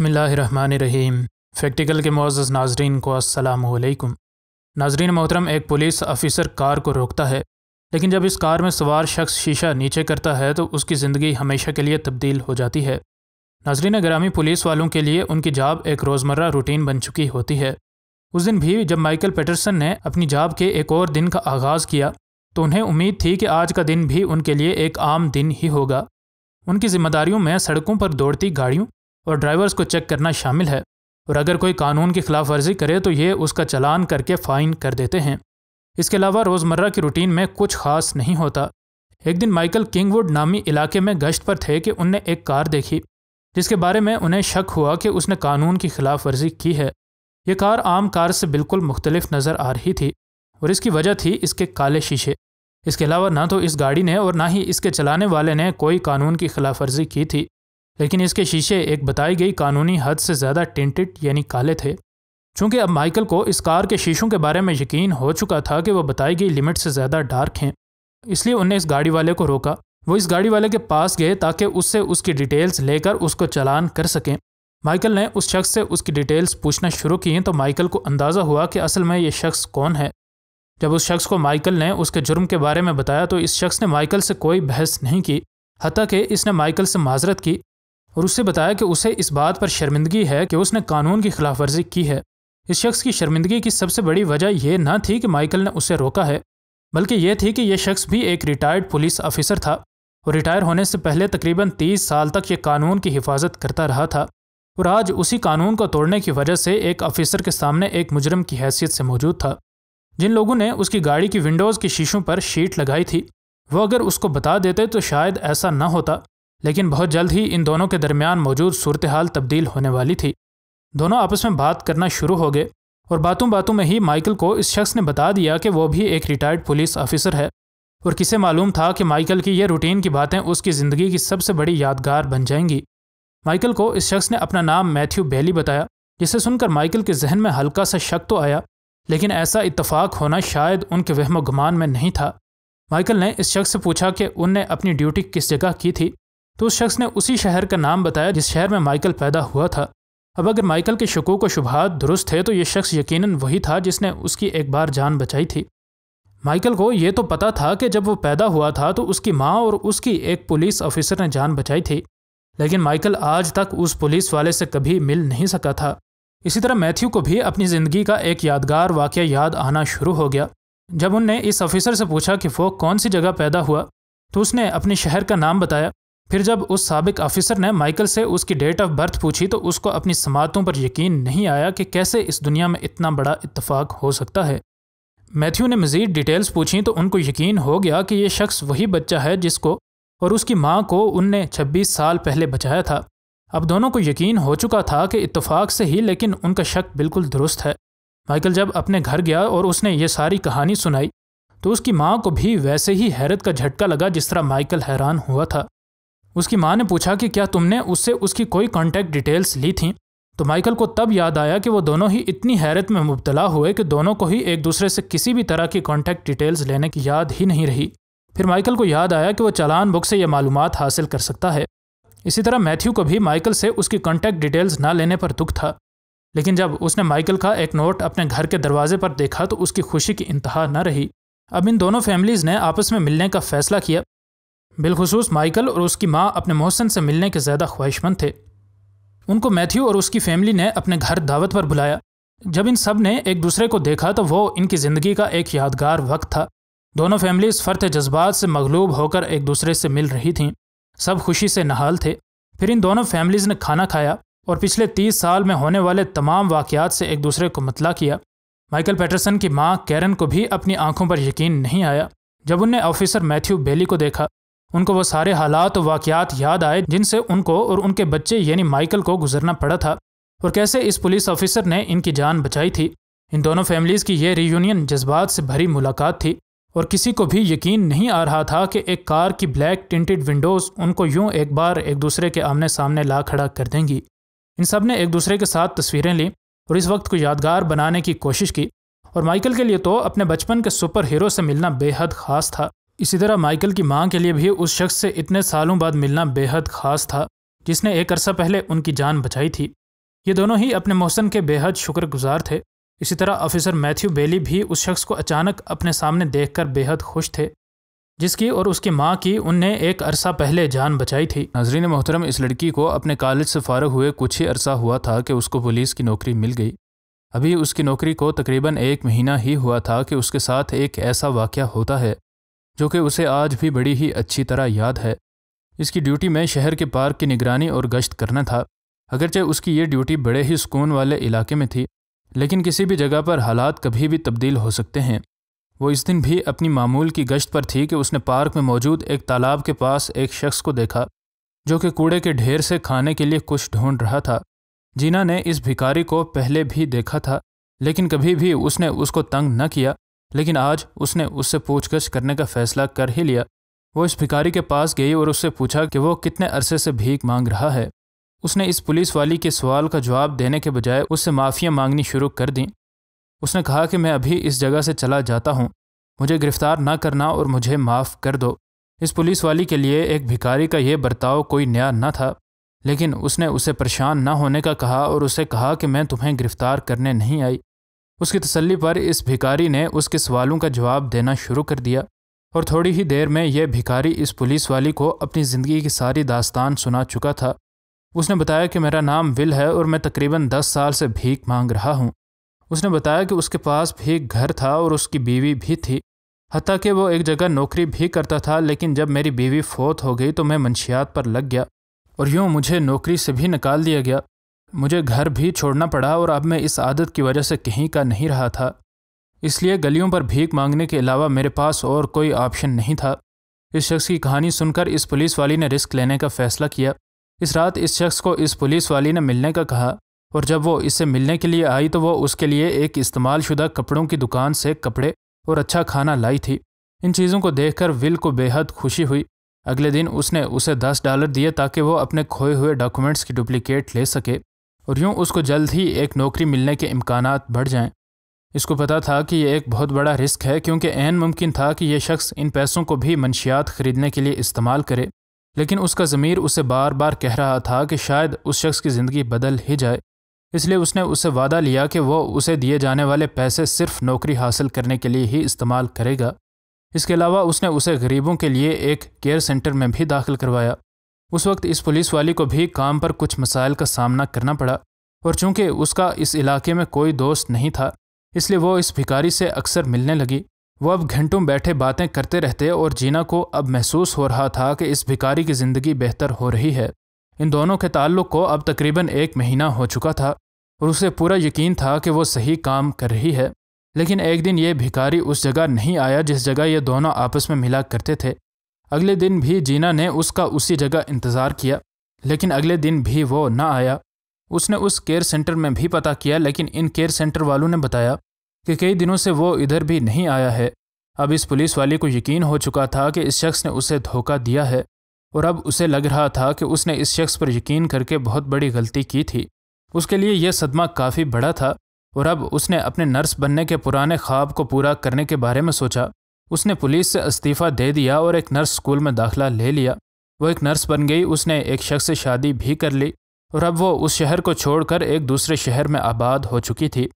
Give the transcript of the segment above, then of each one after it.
बसमीम फैक्टिकल के मोज़ नाजरीन को असलकम नाजरीन मोहतरम एक पुलिस ऑफिसर कार को रोकता है लेकिन जब इस कार में सवार शख्स शीशा नीचे करता है तो उसकी ज़िंदगी हमेशा के लिए तब्दील हो जाती है नाजरीन ग्रामी पुलिस वालों के लिए उनकी जाब एक रोज़मर्रा रूटीन बन चुकी होती है उस दिन भी जब माइकल पेटरसन ने अपनी जाब के एक और दिन का आगाज़ किया तो उन्हें उम्मीद थी कि आज का दिन भी उनके लिए एक आम दिन ही होगा उनकी जिम्मेदारियों में सड़कों पर दौड़ती गाड़ियों और ड्राइवर्स को चेक करना शामिल है और अगर कोई कानून की खिलाफ वर्जी करे तो ये उसका चलान करके फ़ाइन कर देते हैं इसके अलावा रोज़मर्रा की रूटीन में कुछ खास नहीं होता एक दिन माइकल किंगवुड नामी इलाके में गश्त पर थे कि उनने एक कार देखी जिसके बारे में उन्हें शक हुआ कि उसने कानून की खिलाफ वर्जी की है ये कार आम कार से बिल्कुल मुख्तलिफ नज़र आ रही थी और इसकी वजह थी इसके काले शीशे इसके अलावा ना तो इस गाड़ी ने और ना ही इसके चलाने वाले ने कोई कानून की खिलाफ वर्जी की थी लेकिन इसके शीशे एक बताई गई कानूनी हद से ज़्यादा टेंटेड यानी काले थे चूंकि अब माइकल को इस कार के शीशों के बारे में यकीन हो चुका था कि वह बताई गई लिमिट से ज़्यादा डार्क हैं इसलिए उनने इस गाड़ी वाले को रोका वो इस गाड़ी वाले के पास गए ताकि उससे उसकी डिटेल्स लेकर उसको चलान कर सकें माइकल ने उस शख्स से उसकी डिटेल्स पूछना शुरू की तो माइकल को अंदाज़ा हुआ कि असल में ये शख्स कौन है जब उस शख्स को माइकल ने उसके जुर्म के बारे में बताया तो इस शख्स ने माइकल से कोई बहस नहीं की हती कि इसने माइकल से माजरत की और उससे बताया कि उसे इस बात पर शर्मिंदगी है कि उसने कानून की खिलाफ वर्जी की है इस शख्स की शर्मिंदगी की सबसे बड़ी वजह यह न थी कि माइकल ने उसे रोका है बल्कि यह थी कि यह शख्स भी एक रिटायर्ड पुलिस ऑफिसर था और रिटायर होने से पहले तकरीबन तीस साल तक यह कानून की हिफाजत करता रहा था और आज उसी कानून को तोड़ने की वजह से एक ऑफिसर के सामने एक मुजरम की हैसियत से मौजूद था जिन लोगों ने उसकी गाड़ी की विंडोज़ के शीशों पर शीट लगाई थी वो अगर उसको बता देते तो शायद ऐसा ना होता लेकिन बहुत जल्द ही इन दोनों के दरमियान मौजूद सूरत हाल तब्दील होने वाली थी दोनों आपस में बात करना शुरू हो गए और बातों बातों में ही माइकल को इस शख्स ने बता दिया कि वो भी एक रिटायर्ड पुलिस ऑफिसर है और किसे मालूम था कि माइकल की यह रूटीन की बातें उसकी ज़िंदगी की सबसे बड़ी यादगार बन जाएंगी माइकल को इस शख्स ने अपना नाम मैथ्यू बेली बताया जिसे सुनकर माइकल के जहन में हल्का सा शक तो आया लेकिन ऐसा इतफाक होना शायद उनके वहम गुमान में नहीं था माइकल ने इस शख्स से पूछा कि उनने अपनी ड्यूटी किस जगह की थी तो उस शख्स ने उसी शहर का नाम बताया जिस शहर में माइकल पैदा हुआ था अब अगर माइकल के शकों को शुभात दुरुस्त थे तो ये शख्स यकीनन वही था जिसने उसकी एक बार जान बचाई थी माइकल को ये तो पता था कि जब वो पैदा हुआ था तो उसकी माँ और उसकी एक पुलिस ऑफिसर ने जान बचाई थी लेकिन माइकल आज तक उस पुलिस वाले से कभी मिल नहीं सका था इसी तरह मैथ्यू को भी अपनी ज़िंदगी का एक यादगार वाक़ याद आना शुरू हो गया जब उनने इस ऑफिसर से पूछा कि वो कौन सी जगह पैदा हुआ तो उसने अपने शहर का नाम बताया फिर जब उस सबक ऑफिसर ने माइकल से उसकी डेट ऑफ बर्थ पूछी तो उसको अपनी समातों पर यकीन नहीं आया कि कैसे इस दुनिया में इतना बड़ा इतफाक हो सकता है मैथ्यू ने मज़ीद डिटेल्स पूछी तो उनको यकीन हो गया कि यह शख्स वही बच्चा है जिसको और उसकी माँ को उनने 26 साल पहले बचाया था अब दोनों को यकीन हो चुका था कि इतफाक से ही लेकिन उनका शक बिल्कुल दुरुस्त है माइकल जब अपने घर गया और उसने ये सारी कहानी सुनाई तो उसकी माँ को भी वैसे ही हैरत का झटका लगा जिस तरह माइकल हैरान हुआ था उसकी माँ ने पूछा कि क्या तुमने उससे उसकी कोई कॉन्टैक्ट डिटेल्स ली थी तो माइकल को तब याद आया कि वो दोनों ही इतनी हैरत में मुबतला हुए कि दोनों को ही एक दूसरे से किसी भी तरह की कॉन्टैक्ट डिटेल्स लेने की याद ही नहीं रही फिर माइकल को याद आया कि वो चालान बुक से यह मालूम हासिल कर सकता है इसी तरह मैथ्यू को भी माइकल से उसकी कॉन्टैक्ट डिटेल्स ना लेने पर दुख था लेकिन जब उसने माइकल का एक नोट अपने घर के दरवाजे पर देखा तो उसकी खुशी की इंतहा न रही अब इन दोनों फैमिलीज़ ने आपस में मिलने का फैसला किया बिलखसूस माइकल और उसकी माँ अपने मोहसन से मिलने के ज़्यादा ख्वाहिशमंद थे उनको मैथ्यू और उसकी फैमिली ने अपने घर दावत पर बुलाया जब इन सब ने एक दूसरे को देखा तो वो इनकी ज़िंदगी का एक यादगार वक्त था दोनों फैमिलीज फ़र्त जज्बात से मगलूब होकर एक दूसरे से मिल रही थीं सब खुशी से नहाल थे फिर इन दोनों फैमिलीज़ ने खाना खाया और पिछले तीस साल में होने वाले तमाम वाक़ात से एक दूसरे को मतला किया माइकल पैटरसन की माँ कैरन को भी अपनी आंखों पर यकीन नहीं आया जब उनने ऑफिसर मैथ्यू बेली को देखा उनको वो सारे हालात और वाक़ात याद आए जिनसे उनको और उनके बच्चे यानी माइकल को गुजरना पड़ा था और कैसे इस पुलिस ऑफिसर ने इनकी जान बचाई थी इन दोनों फैमिलीज़ की यह रीयूनियन जज्बात से भरी मुलाकात थी और किसी को भी यकीन नहीं आ रहा था कि एक कार की ब्लैक टिंटेड विंडोज़ उनको यूं एक बार एक दूसरे के आमने सामने ला खड़ा कर देंगी इन सब ने एक दूसरे के साथ तस्वीरें लीं और इस वक्त को यादगार बनाने की कोशिश की और माइकल के लिए तो अपने बचपन के सुपर हीरो से मिलना बेहद खास था इसी तरह माइकल की मां के लिए भी उस शख्स से इतने सालों बाद मिलना बेहद खास था जिसने एक अरसा पहले उनकी जान बचाई थी ये दोनों ही अपने मोहसन के बेहद शुक्रगुजार थे इसी तरह ऑफिसर मैथ्यू बेली भी उस शख्स को अचानक अपने सामने देखकर बेहद खुश थे जिसकी और उसकी माँ की उनने एक अरसा पहले जान बचाई थी नजरीन मोहतरम इस लड़की को अपने कॉलेज से फारग हुए कुछ ही अरसा हुआ था कि उसको पुलिस की नौकरी मिल गई अभी उसकी नौकरी को तकरीबन एक महीना ही हुआ था कि उसके साथ एक ऐसा वाक़ होता है जो कि उसे आज भी बड़ी ही अच्छी तरह याद है इसकी ड्यूटी में शहर के पार्क की निगरानी और गश्त करना था अगरचे उसकी ये ड्यूटी बड़े ही सुकून वाले इलाके में थी लेकिन किसी भी जगह पर हालात कभी भी तब्दील हो सकते हैं वो इस दिन भी अपनी मामूल की गश्त पर थी कि उसने पार्क में मौजूद एक तालाब के पास एक शख्स को देखा जो कि कूड़े के ढेर से खाने के लिए कुछ ढूंढ रहा था जीना ने इस भिकारी को पहले भी देखा था लेकिन कभी भी उसने उसको तंग न किया लेकिन आज उसने उससे पूछगछ करने का फैसला कर ही लिया वो इस भिखारी के पास गई और उससे पूछा कि वो कितने अरसे से भीख मांग रहा है उसने इस पुलिस वाली के सवाल का जवाब देने के बजाय उससे माफ़ियाँ मांगनी शुरू कर दी उसने कहा कि मैं अभी इस जगह से चला जाता हूँ मुझे गिरफ्तार ना करना और मुझे माफ़ कर दो इस पुलिस वाली के लिए एक भिखारी का यह बर्ताव कोई नया न था लेकिन उसने उसे परेशान न होने का कहा और उसे कहा कि मैं तुम्हें गिरफ्तार करने नहीं आई उसकी तसल्ली पर इस भिकारी ने उसके सवालों का जवाब देना शुरू कर दिया और थोड़ी ही देर में यह भिकारी इस पुलिस वाली को अपनी ज़िंदगी की सारी दास्तान सुना चुका था उसने बताया कि मेरा नाम विल है और मैं तकरीबन दस साल से भीख मांग रहा हूँ उसने बताया कि उसके पास भी घर था और उसकी बीवी भी थी हती कि वो एक जगह नौकरी भी करता था लेकिन जब मेरी बीवी फोत हो गई तो मैं मंशियात पर लग गया और यूँ मुझे नौकरी से भी निकाल दिया गया मुझे घर भी छोड़ना पड़ा और अब मैं इस आदत की वजह से कहीं का नहीं रहा था इसलिए गलियों पर भीख मांगने के अलावा मेरे पास और कोई ऑप्शन नहीं था इस शख्स की कहानी सुनकर इस पुलिस वाली ने रिस्क लेने का फैसला किया इस रात इस शख्स को इस पुलिस वाली ने मिलने का कहा और जब वो इससे मिलने के लिए आई तो वो उसके लिए एक इस्तेमालशुदा कपड़ों की दुकान से कपड़े और अच्छा खाना लाई थी इन चीज़ों को देखकर विल को बेहद खुशी हुई अगले दिन उसने उसे दस डॉलर दिए ताकि वो अपने खोए हुए डॉक्यूमेंट्स की डुप्लिकेट ले सके और यूँ उसको जल्द ही एक नौकरी मिलने के इम्कान बढ़ जाएं इसको पता था कि यह एक बहुत बड़ा रिस्क है क्योंकि एन मुमकिन था कि यह शख्स इन पैसों को भी मनशियात खरीदने के लिए इस्तेमाल करे लेकिन उसका ज़मीर उसे बार बार कह रहा था कि शायद उस शख्स की ज़िंदगी बदल ही जाए इसलिए उसने उससे वादा लिया कि वह उसे दिए जाने वाले पैसे सिर्फ नौकरी हासिल करने के लिए ही इस्तेमाल करेगा इसके अलावा उसने उसे गरीबों के लिए एक केयर सेंटर में भी दाखिल करवाया उस वक्त इस पुलिस वाली को भी काम पर कुछ मसाइल का सामना करना पड़ा और चूंकि उसका इस इलाके में कोई दोस्त नहीं था इसलिए वो इस भिकारी से अक्सर मिलने लगी वो अब घंटों बैठे बातें करते रहते और जीना को अब महसूस हो रहा था कि इस भिकारी की ज़िंदगी बेहतर हो रही है इन दोनों के ताल्लुक को अब तकरीबन एक महीना हो चुका था और उसे पूरा यकीन था कि वो सही काम कर रही है लेकिन एक दिन ये भिकारी उस जगह नहीं आया जिस जगह ये दोनों आपस में मिला करते थे अगले दिन भी जीना ने उसका उसी जगह इंतज़ार किया लेकिन अगले दिन भी वो ना आया उसने उस केयर सेंटर में भी पता किया लेकिन इन केयर सेंटर वालों ने बताया कि कई दिनों से वो इधर भी नहीं आया है अब इस पुलिस वाले को यकीन हो चुका था कि इस शख्स ने उसे धोखा दिया है और अब उसे लग रहा था कि उसने इस शख्स पर यकीन करके बहुत बड़ी गलती की थी उसके लिए यह सदमा काफ़ी बड़ा था और अब उसने अपने नर्स बनने के पुराने ख्वाब को पूरा करने के बारे में सोचा उसने पुलिस से इस्तीफ़ा दे दिया और एक नर्स स्कूल में दाखिला ले लिया वो एक नर्स बन गई उसने एक शख्स से शादी भी कर ली और अब वो उस शहर को छोड़कर एक दूसरे शहर में आबाद हो चुकी थी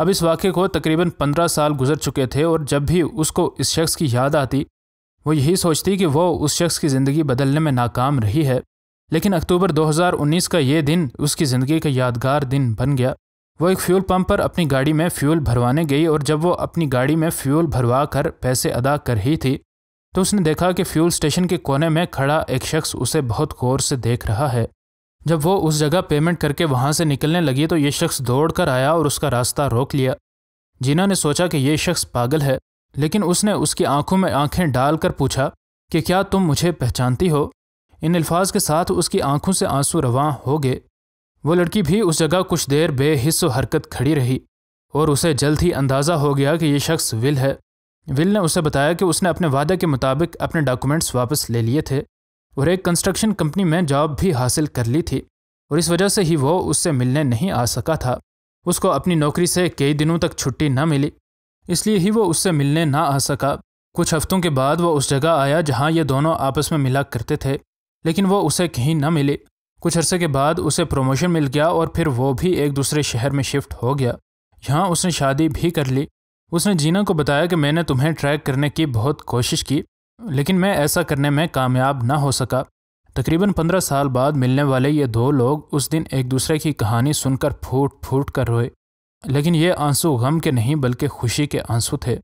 अब इस वाक़े को तकरीबन पंद्रह साल गुजर चुके थे और जब भी उसको इस शख्स की याद आती वो यही सोचती कि वो उस शख्स की ज़िंदगी बदलने में नाकाम रही है लेकिन अक्टूबर 2019 का ये दिन उसकी ज़िंदगी का यादगार दिन बन गया वो एक फ्यूल पंप पर अपनी गाड़ी में फ्यूल भरवाने गई और जब वो अपनी गाड़ी में फ्यूल भरवा कर पैसे अदा कर रही थी तो उसने देखा कि फ्यूल स्टेशन के कोने में खड़ा एक शख्स उसे बहुत गौर से देख रहा है जब वो उस जगह पेमेंट करके वहाँ से निकलने लगी तो ये शख्स दौड़ कर आया और उसका रास्ता रोक लिया जीना ने सोचा कि ये शख्स पागल है लेकिन उसने उसकी आंखों में आंखें डालकर पूछा कि क्या तुम मुझे पहचानती हो इन अल्फाज के साथ उसकी आंखों से आंसू रवां हो गए वो लड़की भी उस जगह कुछ देर बेहिस्सो हरकत खड़ी रही और उसे जल्द ही अंदाज़ा हो गया कि ये शख्स विल है विल ने उसे बताया कि उसने अपने वादे के मुताबिक अपने डॉक्यूमेंट्स वापस ले लिए थे और एक कंस्ट्रक्शन कंपनी में जॉब भी हासिल कर ली थी और इस वजह से ही वो उससे मिलने नहीं आ सका था उसको अपनी नौकरी से कई दिनों तक छुट्टी न मिली इसलिए ही वो उससे मिलने ना आ सका कुछ हफ्तों के बाद वो उस जगह आया जहाँ ये दोनों आपस में मिला करते थे लेकिन वो उसे कहीं न मिली कुछ अरसे के बाद उसे प्रमोशन मिल गया और फिर वो भी एक दूसरे शहर में शिफ्ट हो गया यहाँ उसने शादी भी कर ली उसने जीना को बताया कि मैंने तुम्हें ट्रैक करने की बहुत कोशिश की लेकिन मैं ऐसा करने में कामयाब ना हो सका तकरीबन पंद्रह साल बाद मिलने वाले ये दो लोग उस दिन एक दूसरे की कहानी सुनकर फूट फूट कर रोए लेकिन ये आंसू गम के नहीं बल्कि खुशी के आंसू थे